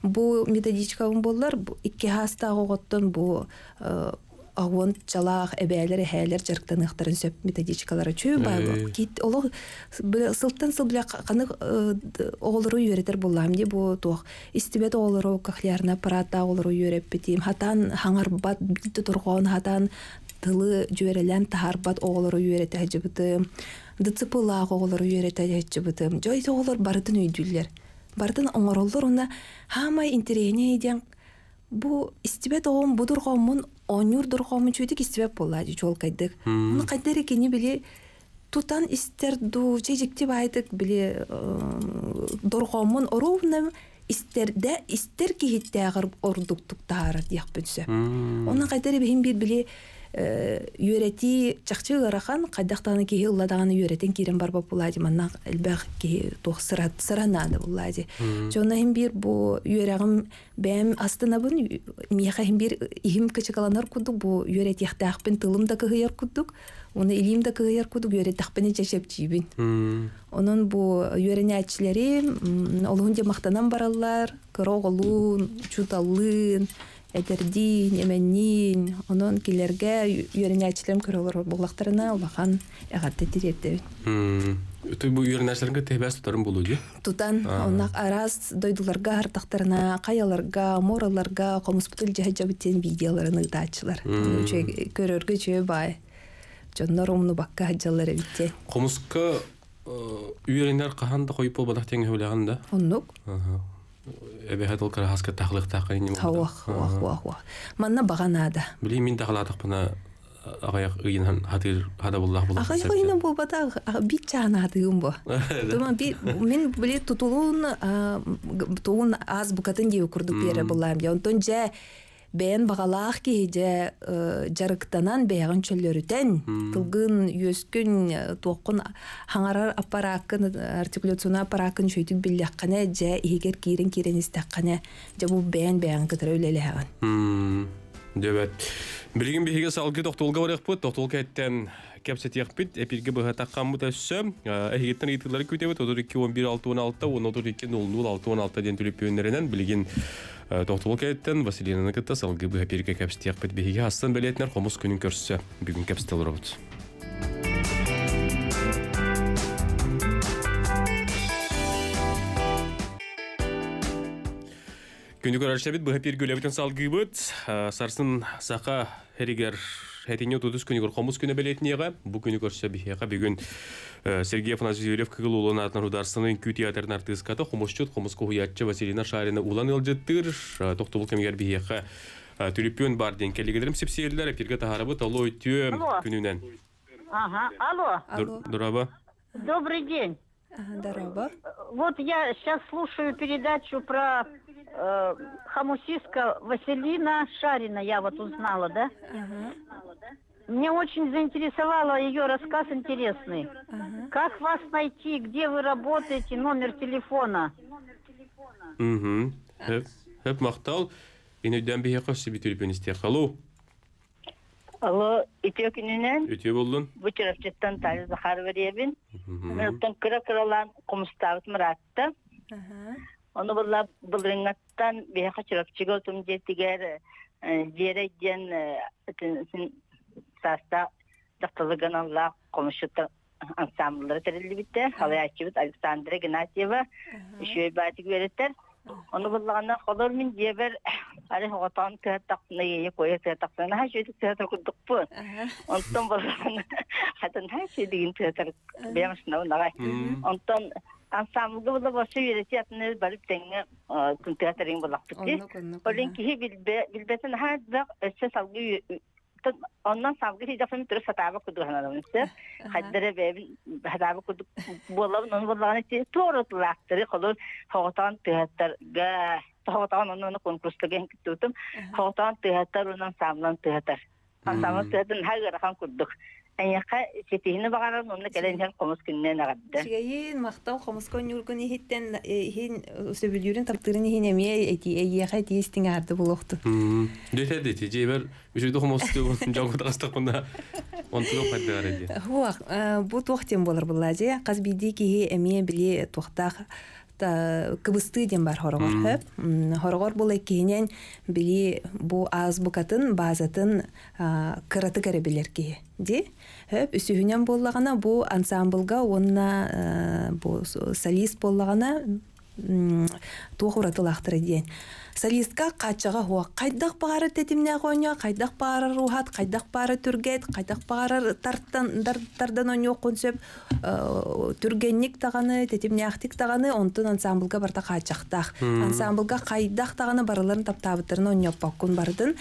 Speaker 4: бу методичка боллар икки хаста оготтон бу жалақ э, чалаах эбээлер эһээлер жарыктан ыктарын сөп методичкалары чөй э. байлык кит олог сылттан сыл биле каны э, оголору үйөретер буллам ди бу туох истибет оголору кахлярна парата оголору үйөреппитим хатан хаңарбат битте тургон хатан тылы жөөрелен тахарбат оголору үйөрете жыбытым дцпла оголору үйөрете жыбытым жой оғылыр барытын үйдүллер бардын оңороллор уна хамай интерене эден бу истибет оом будур гомун онюр дур гомун чүдик болла жол кайдык муну кайдер экени биле тутан истер ду чечиктип айдык биле э, доргомун ровным истерде истер кихиттеагыр ордуктуктаары диякпүнсө онун кайдер бихин бир биле Э, үйөрети чакчы ыарахан кайдактаны кихи улладаганы үйөретен кирен барба булаади манна элбэх кихи тух сырат сыранаады булаади жона хим бир бу үйөрагым бэм астынабын мияха хим бир ихим кычыкаланар кудук бу үйөрет яхтаахпын тылым да кыгыяр кудук уну илим да кыгыяр кудук үйөретахпыны жашап жийбин онун бу үйөрене ачилери олугун же мактанан бараллар кыроголун чуталын эдердин эмэннин онон килерге үйөренячилем көрөлөр буллактарына улахан эгатте тиреттебин
Speaker 1: Ты бу үйөренәчләргә тәбәс тутарын булу ди?
Speaker 4: Тутан, оннак арас дойдуларга, артактарына, каяларга, мораларга, комуспутыл җәһәҗәбетен видеоларын ыгдачлар. Көрөргә чөй бай. Жоннор умну бакка хаҗалары битте.
Speaker 1: Комуска үйөренәр э, каһанда койып булбадак тәңгә һәләгәндә. Оннук. Аһа. эбе хатыл кара хаска тахлык тахы ни мо. Хуах хуах
Speaker 4: Манна багана да.
Speaker 1: Били мин да халатык буна агаяк ыйын хан хатыр хада буллах буллах. Агай ыйын
Speaker 4: бу бата бит чана юм бу. Тома би мен били тутулун а тулун аз букатын дию курдук бере буллам. Я онтон же бээн бағалақ кейде э, жарыктанан бээгин чөллөрүтэн тылгын үөскүн э, туоккун хаңарар аппарааккын э, артикуляционный аппарааккын чөйтүк билляккане жа иһигер киирин киирен истаккане жа бу бээн бээгин кытыра
Speaker 1: үлелээган дөбөт билигин биһиге салгы тохтуулга барыахпыт тохтуулга эттен кепсетиахпит эпирге быһатаккаммыт өссө эхигеттен ыйтылары күтебит бир алты он алты алты он алты Тоқтылы кәйттен Василина Накытта салғы бұға перге кәпсті яқпет бейге астан күнін көрсі. Бүгін кәпсті алыр Әрине тұтыс күні көр қомыс күні білетінеға, бұл күні көрсе бігеға бүгін э, Сергей Афанасий Зевелев кігіл олын атынан рударсының күй театрын артыскаты қомыс жұт, қомыс қоғыятчы Василина Шарина улан елжеттір, тоқтыбыл кемгер бігеға түріппен бар ден келігедірім сепсиелдер, әперге тағарабы талу өйтті күнінен.
Speaker 5: Ага, алло. Дураба. Добрый день. Ага, здорово. Вот я сейчас слушаю передачу про э, хамусиска Василина Шарина, я вот узнала, да? Угу. Мне очень заинтересовало ее рассказ интересный. Угу. Как вас найти, где вы работаете, номер телефона?
Speaker 1: Угу. Хэп, хэп мақтал. Ин өйдән бихе қашсы бит үлпеністе. Халу.
Speaker 5: Алло, итек иненен. Өте болдын. Бу чырапчыттан тары захар веребин.
Speaker 3: Мылтын
Speaker 5: кыра-кыралан кумыстабыт мыратты. Оны бұлла бұлрыңаттан бейқа чыракчығы ұтым жетігер жері ден саста дақтылығын алла қомышыты ансамблдары тәрелі бітті. Алай ачыбыт Александра Геннадьева Оны ансамблга була башы вереси атны барып теңе компьютерин булактык. Олен кихи билбе билбесен һәр дак эссе салгы Ondan savgı hiç afım türü fatava kudu hanan olmuşsa. Haddere be fatava kudu bolavın Әнеқа сепейіні бағаран, оны кәленден қомыс күннен ағарды.
Speaker 4: Сүйейін мақтау қомыс көн үлгін ехеттен, ехен таптырын ехен әме әйті, әйеқа бұл оқты.
Speaker 1: қомыс қастық бұнда, қайды еді.
Speaker 4: Хуақ, бұ тоқтен болыр бұл әже, қаз бейді кейі әме біле тоқтақ деген бар хорогор хорогор бул экиинен били бу азбукатын базатын кыраты билер ки ди хөп үсүһүнен боллагана бу ансамблга онна бу солист боллагана туох уратылаахтыр солистка качага хуа қайдақ бары тетімне гонья қайдақ бары рухат қайдақ бары түргет қайдақ бары тарттан тардан оньо кунсеп э, түргенник тетімне тетимнеактик тағаны онтын ансамблга барта качактах ансамблга қайдақ тағаны барыларын таптабытырын оньо паккун бардын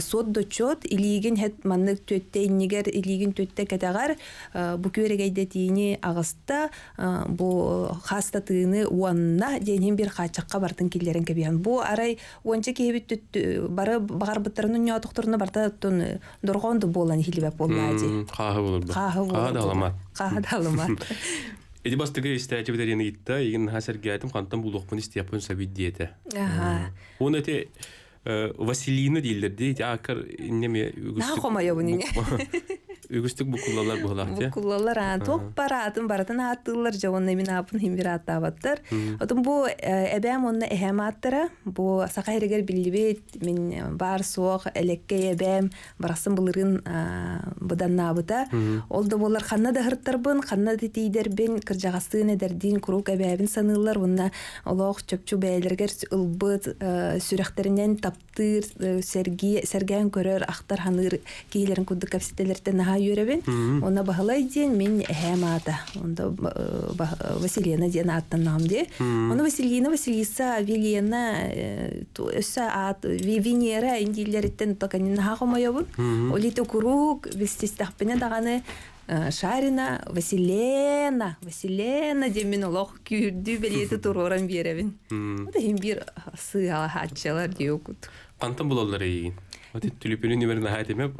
Speaker 4: сот дочет илигин хет манны төттө иннигер илигин төтте кетагар э, бу күрегейде тиини агыста э, бу хаста тыыны уанна денин бир қайчаққа бартын келерін кебиян бу арай онча кебит э, бары багарбыттарын унья тохторна барта тон доргонду э, болан хилибеп болмади.
Speaker 1: Кахы болур. Кахы болур. Кахы далама.
Speaker 4: Кахы далама.
Speaker 1: <laughs> Эти бастыгы истәче бидер яны итта, иген хәсәргә әйтем, кантан булдыкмын истәпен сәбит диете. Аха. Оны эти э, Василина дилдер, дейт, акыр неме... Нахома ябыны не үгүстүк букулалар булалак те букулалар а ток
Speaker 4: бара атын баратын аттылар же онна мен апын химбир аттабаттар отун бу эбем онна эхематтара бу сака эрегер билибит мен бар соқ әлекке эбем барасын былырын быданнабыта ол да болар қанна да хырттарбын ханна да тийдербин кыржагасын эдердин курук эбебин саныылар онна олох чөпчү бээлергер ұлбыт сүрэхтеринен таптыр серги серген көрөр ахтар ханыр кийлерин куддук капсителерте үйребин онна бағалай ден мен эхэм ата онда э, василена ден аттанам де оны василина василиса велена өсө э, ат венера индилериттен токанин хагомоёбун олите курук вестистахпене даганы э, Шарина Василена, Василена демен олох күйірді білеті тұроран беремін. Бұл да бир сыға хатчалар деу күт.
Speaker 1: Қантын Вот это тюлепюлю не верно хай деме.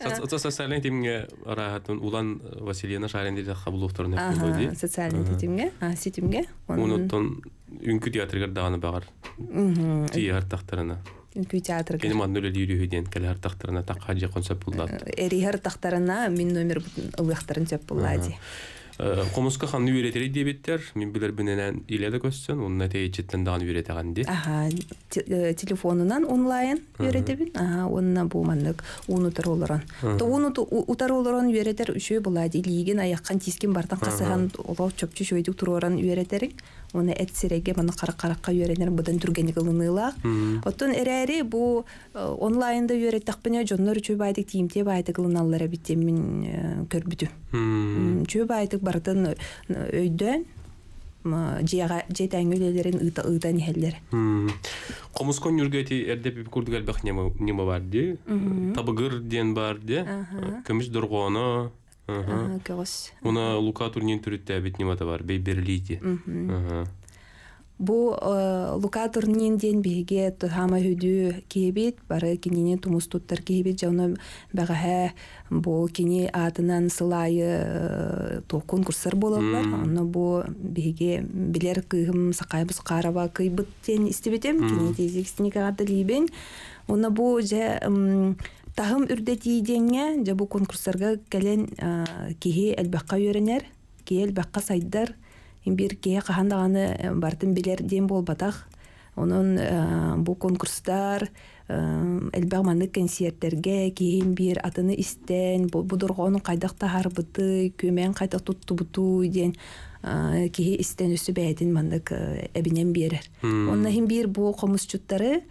Speaker 1: Отца социальный тимге рахатын улан Василина шаренде де қабыл оқторын деп болды.
Speaker 4: Социальный тимге, а си тимге. Онуттан
Speaker 1: үнкү театрга даганы багар. Театр тахтарына.
Speaker 4: Үнкү театр. Кени
Speaker 1: маннуле дүйрүһүден келер тахтарына таққа же концепт булды.
Speaker 4: Эри хар тахтарына мин номер ылыктарын деп булды.
Speaker 1: Комуска э, үйретеді үйретели дебеттер, мен білер биненен иледе көссен, он нәтей четтен дан үйретеген де. Аха,
Speaker 4: э, телефонынан онлайн үйретебит, аха, онна бу маннык, уну тар олырын. То уну утар олырын үйретер үшөй болады, илиген аяққан тискен бартан қасыған олау чөпчі шөйді тұр орын үйретерік. Оны әтсереге маны қарақ-қараққа үйренер бұдан түргені қылынылақ. Оттон әрәрі бұл э, онлайнда үйреттақ біне жонлар үшөй байдық, тиімте байдық қылыналары мен
Speaker 1: көрбіді. Үшөй
Speaker 4: байдық бардын э, өйдөн жияга жетәңүлелерин ыта ыта нихеллер.
Speaker 1: Комускон юргети эрдеп курдугал бах нема бар ди. Табыгыр ден бар ди. Кемиш дургоно. Ага. Уна Лука турнин түрүттә бит нема бар, бей Ага.
Speaker 4: Бу э, лука турнинден беге тухама хүдү кебит бары кинине тумус туттар кебит жауна бәғәһә бу кини атынан сылайы э, то конкурстар болалар аны бу беге билер кыгым сакай бускарова кыйбыт тен истебетем кини либен оны бу же тагым үрде тиидеңе же бу конкурстарга келен э, кихи әлбәкка үйренер сайдар имбир кие бартын э, бардын билер ден батақ. Оның э, бұл конкурстар э, элбэх маннык концерттерге кийин бир атыны истен будургон кайдах тахарбыты көмөн кайдах туттубуту диэн киһи истен өсү бээтин маннык эбинен биэрер онна хин биир бу жұттары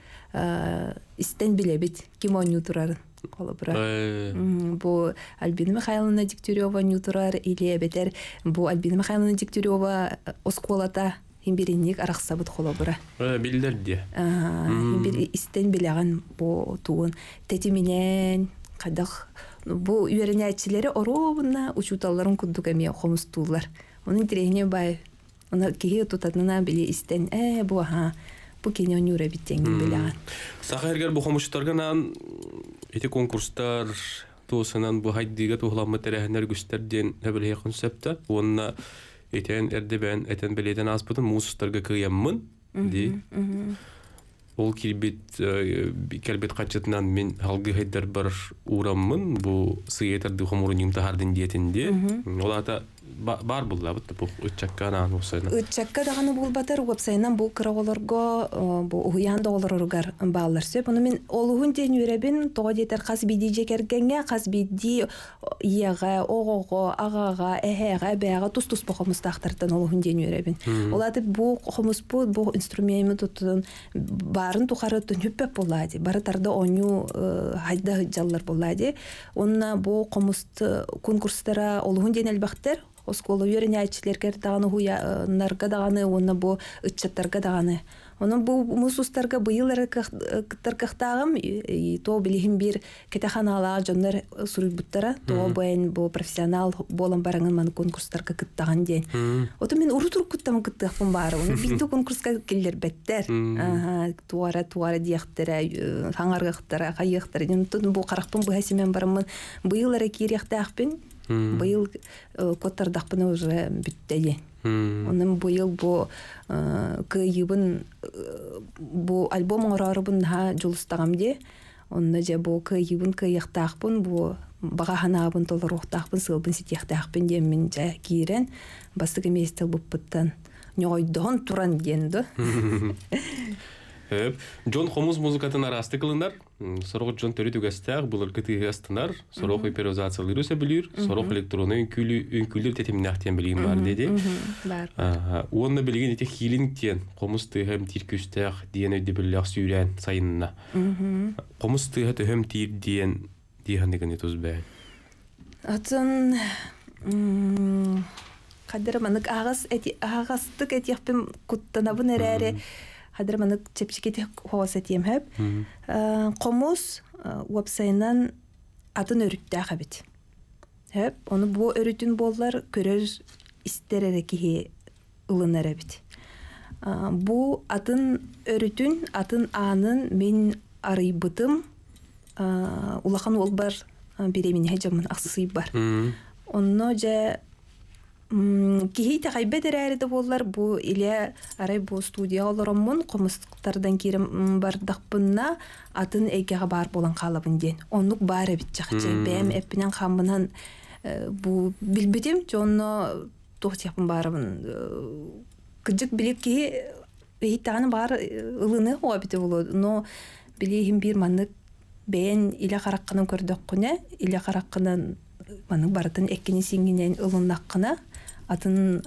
Speaker 4: истен билебит ким турарын Колыбы. Э. Бу Албини Михайловна диктерёва, Нютурар, илия бетер. Бу Албини Михайловна диктерёва, э, осколата, имбириник арақсабыт колыбы.
Speaker 1: Ә белдер э, ди.
Speaker 4: Ә, истен белаган бу туын, тетиминен, қадах, ну бу үйрениәчләре арауына, учталларын күтүгә мия хомштыулар. Уның терене бай. Уның кехир тоттана биле истен. Ә, бу, аһа, бу киңән юры битен белаган.
Speaker 1: Сахәергә бу хомштыуларга эти конкурстар тусынан бухайт дигет улам мәтерәһнәр гүстәрдән һәбелһе концепта. Уна итен эрдебен этен беледен аспытын мусстарга кыямын ди. Ул килбит э, келбит качытнан мин халгы хәйдер бер урамын бу сыйетер дөхмурын юмта хардын диетинде. Ул ата бар бұл бут бу үтчәккә нан усына
Speaker 4: үтчәккә даганы булбатар вебсайнан бу кырауларга бұл уян долларыгар баллар сөп аны мен олугун ден үрәбин тога дитер хас биди жекергәнгә хас биди ягы огого агага эһәгә бәгә тус тус бу хомус тахтырдан олугун ден үрәбин улаты бу хомус бу бу инструмент тутын барын тухары түнүппе булады бары тарда оню хайда жаллар булады онна бу хомусты конкурстара олугун ден әлбәхтер осколу йөрен даганы дағаны хуянарға дағаны оны бу ытчаттарга дағаны Оның бу мусустарга быйылары кыттаркахтагым тоо билихим бир кетаханала жондор сурубуттара то бен бу профессионал болом барыңын ман конкурстарга кыттаган ден ото мен уру туруп кыттам кыттыхпын баары оны <laughs> биту конкурска келер беттер туара туара дияктере хаңаргактара кайыктара бу каракпын бу хасимен барамын быйылары кириякта ахпин быйыл э, коттардакпын уже бүттеи онын быйыл бу э, кыйыбын э, бу альбом оңорарыбын ха де, онна же бу кыйыбын кыйяктаакпын бу бага ханаабын толоруктаакпын сылбын ситияктаакпын диэн мин жа киирен бастык эместил буппыттан ньоойдоон туран диэн да
Speaker 1: <laughs> Жон хомус музыкатын арасты кылындар сорох жон төрү түгәстәк булар кыты гастанар, сорох оперизациялы рюсе билир сорох электронный күлү үнкүлдер тетим нахтен билгин бар деди бар онны билгин эти хилин тен комус тыгым тиркүстәк диен өйдү биллях сүйрән сайынна комус тыгы тыгым тир диен диһандыгын туз бә
Speaker 4: атын кадер манык агас эти агастык этиякпин куттанабын эрәре хадыр маны чепчикити хоса тием хэп. Комус э, уапсайнан атын өрүттө ахабит. Хэп, оны бу өрүтүн боллар көрөр истерере кихи ылынара бит. Э, бу атын өрүтүн, атын анын мен арыйбытым э, улахан ол бар беремин хәҗәмин аксый бар. Онно жа киһи тахай бедерәри дә боллар бу іле арай бу студия олороммун комыстардан кирим бардакпынна атын эйгеге бар болан халабын ден онук бары битчахчы бэм эппинен хамынан э, бу билбетим жонно тохтяпын барыбын э, кыджык билек ки эйтаны бар э, ылыны обите болот но билейхим бир маннык бээн иле караккынан көрдөккүне иле караккынан манын барытын эккини сиңинен ылыннаккына атын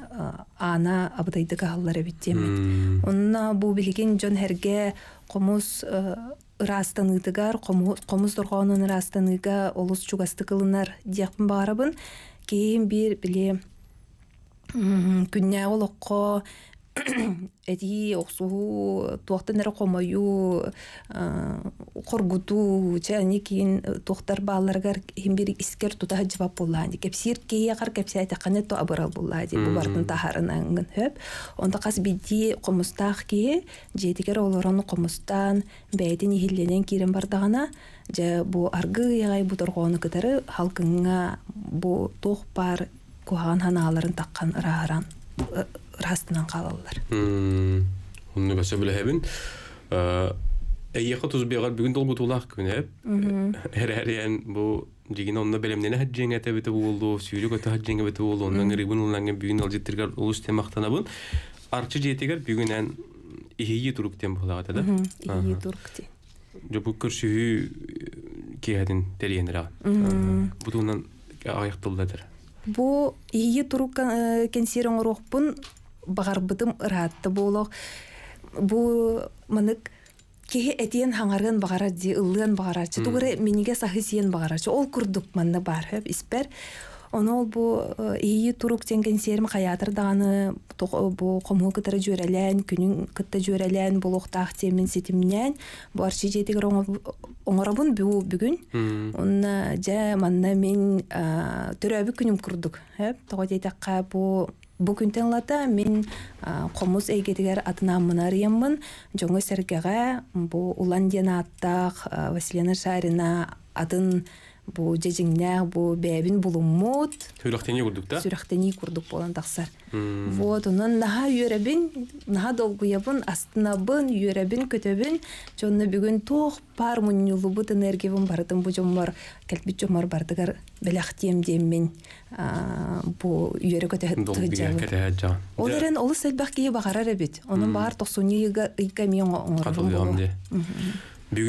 Speaker 4: ана абытайдык аһаллара биттиэмин онна бу билигин жон херге комус ыраастаныытыгар комус доргоонун ыраастаныыга олус чугастыкылынар диякпын баарыбын кийин бир биле күннээ олокко <clears throat> эти оксуу туохтан эрэ комою коргуту э, чани кийин э, туохтар бааларгар химбир искер тута жавап буллаани кепсир кеякар кепсе айтакане то абырал буллаади булардын тахарынаңын хөп онда кас бидди комустаах кие жетигер олорон комустан бэйдин ихилленен кирен бардагана же бу аргы ягай бу торгоону кытары халкыңа бу тох бар куаган ханааларын таккан раран э, растынан калалар.
Speaker 1: Оның бәсе біләйбін. Әйе қытыз беғар бүгін дұл бұт олақ күн әп. Әрәрен бұл деген онында бәлемнен әт жен әті бөті болды, сүйлік өті әт жен әті болды, оның үрі бұн ұлыңын бүгін ал жеттіргер ұл үстем ақтана бұн. Арчы жетігер бүгін ән ихи тұрғықтен болады әді. Ихи тұрғықтен. Жоқ бұл көршіғі кейәдін тәрегенірі
Speaker 3: аған.
Speaker 1: Бұл ұлыңын
Speaker 4: бағарбытым ыраатты болох бу манык кеһи этиен хаңарын бағарар ди ыллыан бағарарчы тугуры миниге сахы сиен бағарарчы ол курдук манны бар хэп испер Оны ол бу э, ии турук тенген серим хаятыр даганы э, бу комуу кытары жөрелен, күнүн кытта жөрелен, булуктах темин сетимнен, бу арчи жетигер оңоробун бу бүгүн. Онна жа манна мен э, төрөбү күнүм курдук. Хэп, тогой бу бүгін күнтен мен комуз әйгедігер атына мұнар еммін. жоңо әргеға бұл улан аттақ, василина шарина атын бу жежиңнях бу бэбин булуммут
Speaker 1: сүрөхтени курдук да
Speaker 4: сүрөхтени курдук болан вот онан наха үйөрөбин наха долгуябын астынабын үйөрөбин көтөбүн жонно бүгүн тох пар тоқ энергиябын бардым бу жоммор келбит жоммор бардыгар белах тием бу үйөрө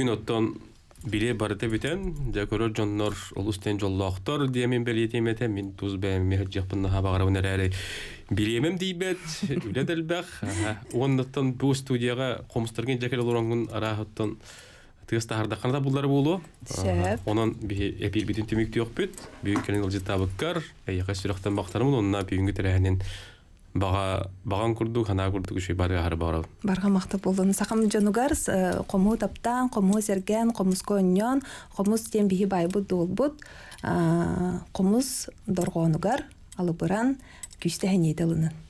Speaker 1: олус Бире барыты бүтән, дә жоннор ұлыстен тен жоллоктор бәл белетим этем, мин туз бәм мехет жапын наха багарам нәрәре. Биремем дийбет, үле дәлбәх, оннаттан бу студияга комстырган жакел лорангын арахаттан тыста хардакан да болу. Сәп. Онан би эпир битен төмик төк бит, бүген келен ул житабыккар, әйәгә сүрәктән бактармын, онна бүгенге тәрәһенен бага курдук курдук баары
Speaker 4: ары сакам жонугар э, комуз таптан комуз серген комузко өннөн комуз ем бии байбы дуулбут э, комуз доргонугар алыбыран күйтен